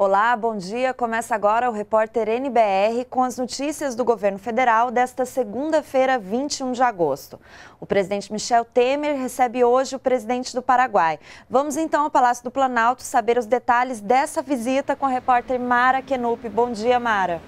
Olá, bom dia. Começa agora o repórter NBR com as notícias do governo federal desta segunda-feira, 21 de agosto. O presidente Michel Temer recebe hoje o presidente do Paraguai. Vamos então ao Palácio do Planalto saber os detalhes dessa visita com a repórter Mara Kenup. Bom dia, Mara.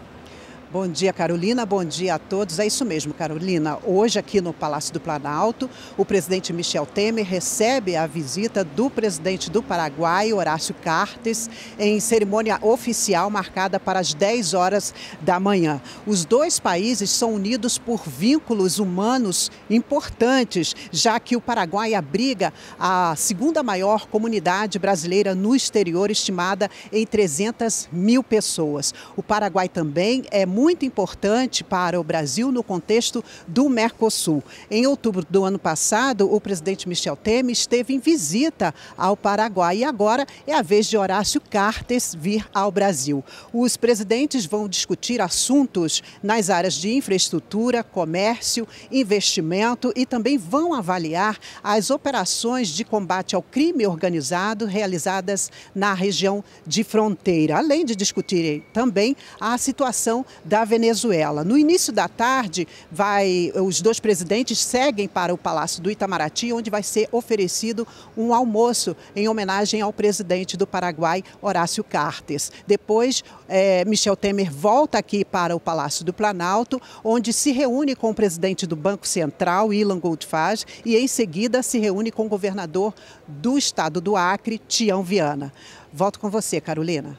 Bom dia, Carolina. Bom dia a todos. É isso mesmo, Carolina. Hoje, aqui no Palácio do Planalto, o presidente Michel Temer recebe a visita do presidente do Paraguai, Horácio Cartes, em cerimônia oficial marcada para as 10 horas da manhã. Os dois países são unidos por vínculos humanos importantes, já que o Paraguai abriga a segunda maior comunidade brasileira no exterior, estimada em 300 mil pessoas. O Paraguai também é muito muito importante para o Brasil no contexto do Mercosul. Em outubro do ano passado, o presidente Michel Temer esteve em visita ao Paraguai e agora é a vez de Horácio Cartes vir ao Brasil. Os presidentes vão discutir assuntos nas áreas de infraestrutura, comércio, investimento e também vão avaliar as operações de combate ao crime organizado realizadas na região de fronteira, além de discutirem também a situação da Venezuela. No início da tarde, vai, os dois presidentes seguem para o Palácio do Itamaraty, onde vai ser oferecido um almoço em homenagem ao presidente do Paraguai, Horácio Cartes. Depois, é, Michel Temer volta aqui para o Palácio do Planalto, onde se reúne com o presidente do Banco Central, Ilan Goldfaz, e em seguida se reúne com o governador do estado do Acre, Tião Viana. Volto com você, Carolina.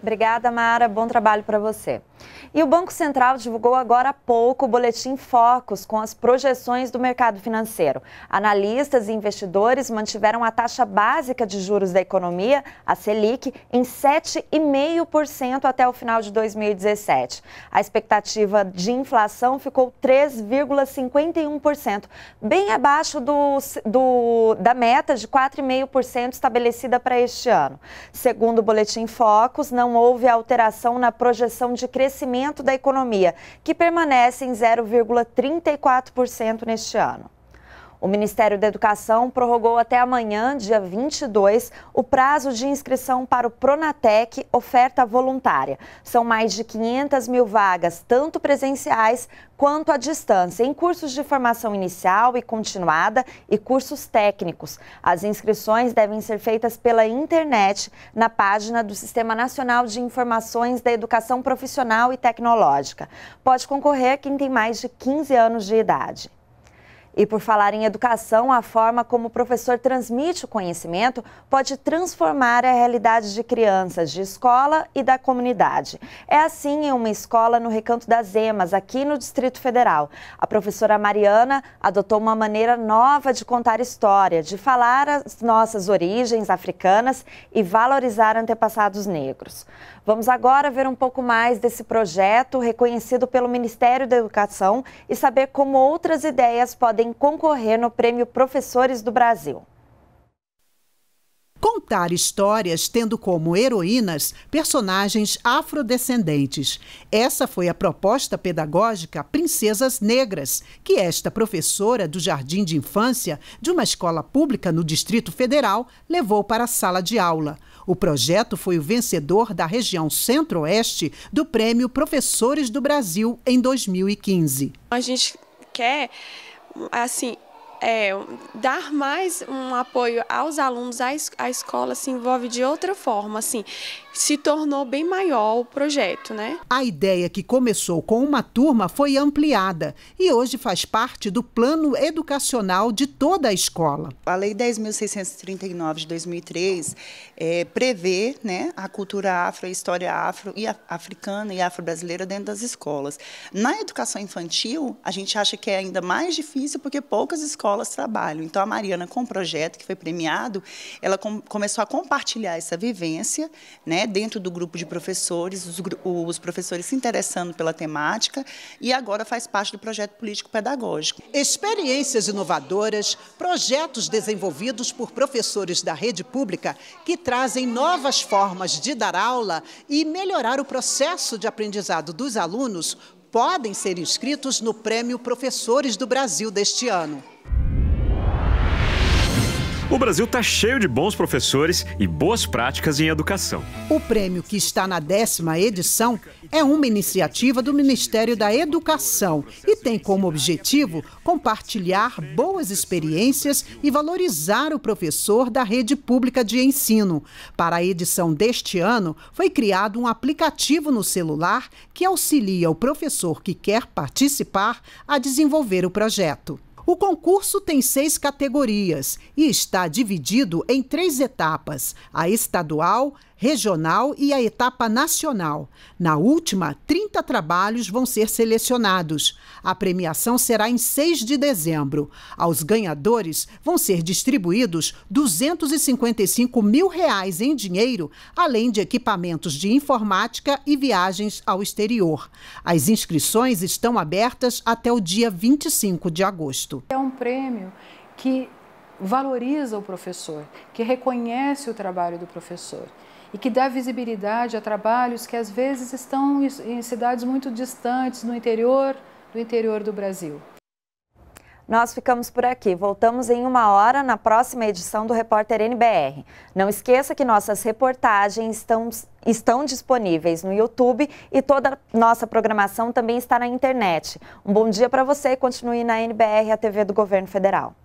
Obrigada, Mara. Bom trabalho para você. E o Banco Central divulgou agora há pouco o boletim Focus com as projeções do mercado financeiro. Analistas e investidores mantiveram a taxa básica de juros da economia, a Selic, em 7,5% até o final de 2017. A expectativa de inflação ficou 3,51%, bem abaixo do, do, da meta de 4,5% estabelecida para este ano. Segundo o boletim Focus, não não houve alteração na projeção de crescimento da economia, que permanece em 0,34% neste ano. O Ministério da Educação prorrogou até amanhã, dia 22, o prazo de inscrição para o Pronatec Oferta Voluntária. São mais de 500 mil vagas, tanto presenciais quanto à distância, em cursos de formação inicial e continuada e cursos técnicos. As inscrições devem ser feitas pela internet na página do Sistema Nacional de Informações da Educação Profissional e Tecnológica. Pode concorrer quem tem mais de 15 anos de idade. E por falar em educação, a forma como o professor transmite o conhecimento pode transformar a realidade de crianças, de escola e da comunidade. É assim em uma escola no Recanto das Emas, aqui no Distrito Federal. A professora Mariana adotou uma maneira nova de contar história, de falar as nossas origens africanas e valorizar antepassados negros. Vamos agora ver um pouco mais desse projeto reconhecido pelo Ministério da Educação e saber como outras ideias podem podem concorrer no Prêmio Professores do Brasil. Contar histórias tendo como heroínas personagens afrodescendentes. Essa foi a proposta pedagógica Princesas Negras, que esta professora do jardim de infância de uma escola pública no Distrito Federal levou para a sala de aula. O projeto foi o vencedor da região Centro-Oeste do Prêmio Professores do Brasil em 2015. A gente quer assim, é, dar mais um apoio aos alunos, à escola se envolve de outra forma, assim, se tornou bem maior o projeto, né? A ideia que começou com uma turma foi ampliada e hoje faz parte do plano educacional de toda a escola. A Lei 10.639 de 2003 é, prevê né, a cultura afro, a história afro e a, africana e afro-brasileira dentro das escolas. Na educação infantil, a gente acha que é ainda mais difícil porque poucas escolas trabalham. Então a Mariana, com o projeto que foi premiado, ela com, começou a compartilhar essa vivência, né? Né, dentro do grupo de professores, os, os, professores se interessando pela temática e agora faz parte do projeto político-pedagógico. Experiências inovadoras, projetos desenvolvidos por professores da rede pública que trazem novas formas de dar aula e melhorar o processo de aprendizado dos alunos podem ser inscritos no Prêmio Professores do Brasil deste ano. O Brasil está cheio de bons professores e boas práticas em educação. O prêmio, que está na décima edição, é uma iniciativa do Ministério da Educação e tem como objetivo compartilhar boas experiências e valorizar o professor da rede pública de ensino. Para a edição deste ano, foi criado um aplicativo no celular que auxilia o professor que quer participar a desenvolver o projeto. O concurso tem seis categorias e está dividido em três etapas: a estadual, regional e a etapa nacional. Na última, 30 trabalhos vão ser selecionados. A premiação será em 6 de dezembro. Aos ganhadores vão ser distribuídos 255 mil reais em dinheiro, além de equipamentos de informática e viagens ao exterior. As inscrições estão abertas até o dia 25 de agosto. É um prêmio que valoriza o professor, que reconhece o trabalho do professor e que dá visibilidade a trabalhos que às vezes estão em cidades muito distantes, no interior do interior do Brasil. Nós ficamos por aqui. Voltamos em uma hora na próxima edição do Repórter NBR. Não esqueça que nossas reportagens estão, estão disponíveis no YouTube e toda nossa programação também está na internet. Um bom dia para você e continue na NBR, a TV do Governo Federal.